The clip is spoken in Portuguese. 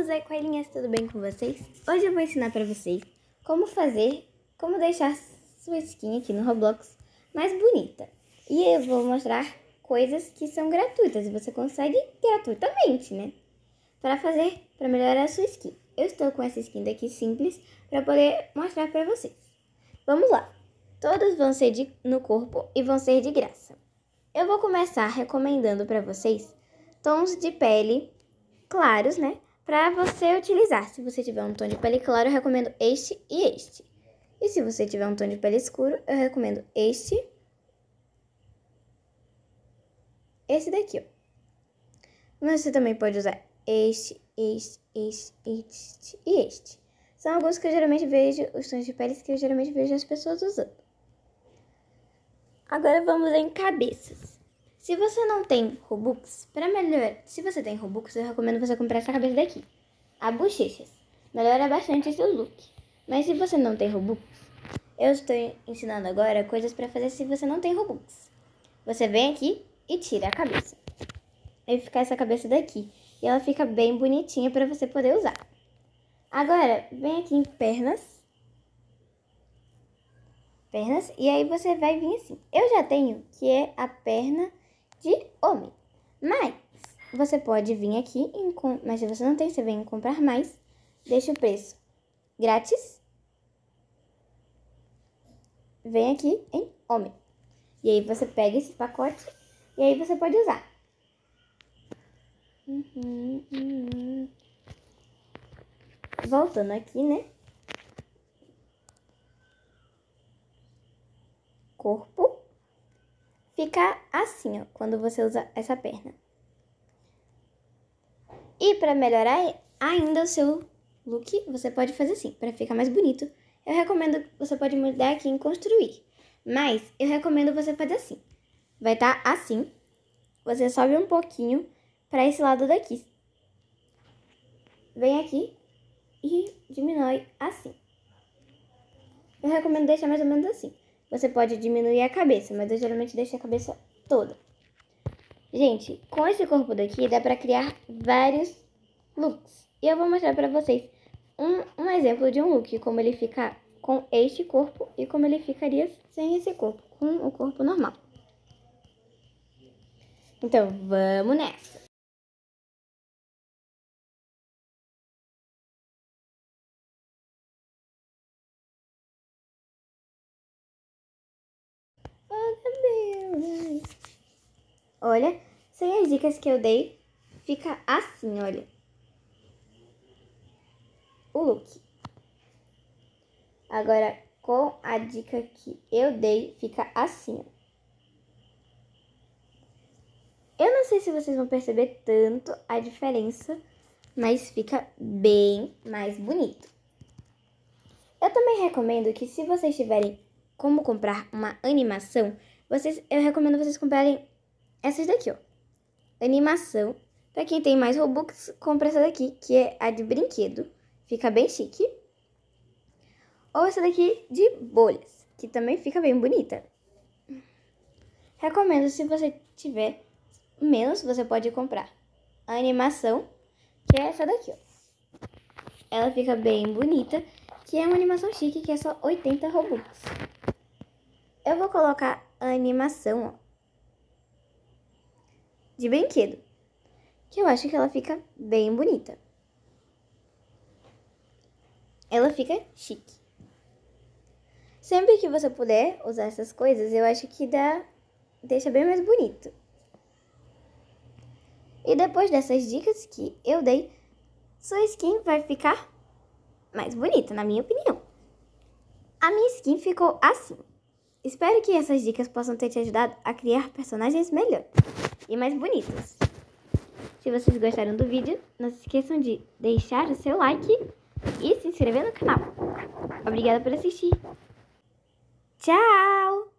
coelhinhos e é coelhinhas, tudo bem com vocês? Hoje eu vou ensinar para vocês como fazer, como deixar sua skin aqui no Roblox mais bonita. E eu vou mostrar coisas que são gratuitas e você consegue gratuitamente, né? Para fazer, para melhorar a sua skin. Eu estou com essa skin daqui simples para poder mostrar para vocês. Vamos lá. Todas vão ser de, no corpo e vão ser de graça. Eu vou começar recomendando para vocês tons de pele claros, né? para você utilizar. Se você tiver um tom de pele claro, eu recomendo este e este. E se você tiver um tom de pele escuro, eu recomendo este. Esse daqui, ó. Mas você também pode usar este, este, este, este e este. São alguns que eu geralmente vejo, os tons de peles que eu geralmente vejo as pessoas usando. Agora vamos em cabeças. Se você não tem Robux, para melhor, se você tem Robux, eu recomendo você comprar essa cabeça daqui. A bochechas. Melhora bastante seu look. Mas se você não tem Robux, eu estou ensinando agora coisas para fazer se você não tem Robux. Você vem aqui e tira a cabeça. Aí fica essa cabeça daqui. E ela fica bem bonitinha para você poder usar. Agora, vem aqui em pernas. Pernas. E aí você vai vir assim. Eu já tenho, que é a perna de homem. Mas você pode vir aqui, em, mas se você não tem, você vem comprar mais. Deixa o preço grátis. Vem aqui em homem. E aí você pega esse pacote e aí você pode usar. Uhum, uhum. Voltando aqui, né? Corpo. Fica assim, ó, quando você usa essa perna. E para melhorar ainda o seu look, você pode fazer assim, para ficar mais bonito. Eu recomendo, você pode mudar aqui em construir. Mas eu recomendo você fazer assim. Vai estar tá assim. Você sobe um pouquinho para esse lado daqui. Vem aqui e diminui assim. Eu recomendo deixar mais ou menos assim. Você pode diminuir a cabeça, mas eu geralmente deixo a cabeça toda. Gente, com esse corpo daqui dá pra criar vários looks. E eu vou mostrar pra vocês um, um exemplo de um look, como ele fica com este corpo e como ele ficaria sem esse corpo, com o corpo normal. Então, vamos nessa! Olha, sem as dicas que eu dei, fica assim, olha. O look. Agora, com a dica que eu dei, fica assim, Eu não sei se vocês vão perceber tanto a diferença, mas fica bem mais bonito. Eu também recomendo que se vocês tiverem como comprar uma animação, vocês, eu recomendo vocês comprarem essas daqui, ó. Animação. Pra quem tem mais Robux, compra essa daqui, que é a de brinquedo. Fica bem chique. Ou essa daqui de bolhas, que também fica bem bonita. Recomendo se você tiver menos, você pode comprar a animação, que é essa daqui, ó. Ela fica bem bonita, que é uma animação chique, que é só 80 Robux. Eu vou colocar a animação, ó de brinquedo, que eu acho que ela fica bem bonita. Ela fica chique. Sempre que você puder usar essas coisas, eu acho que dá deixa bem mais bonito. E depois dessas dicas que eu dei, sua skin vai ficar mais bonita, na minha opinião. A minha skin ficou assim. Espero que essas dicas possam ter te ajudado a criar personagens melhores e mais bonitas. Se vocês gostaram do vídeo, não se esqueçam de deixar o seu like e se inscrever no canal. Obrigada por assistir. Tchau!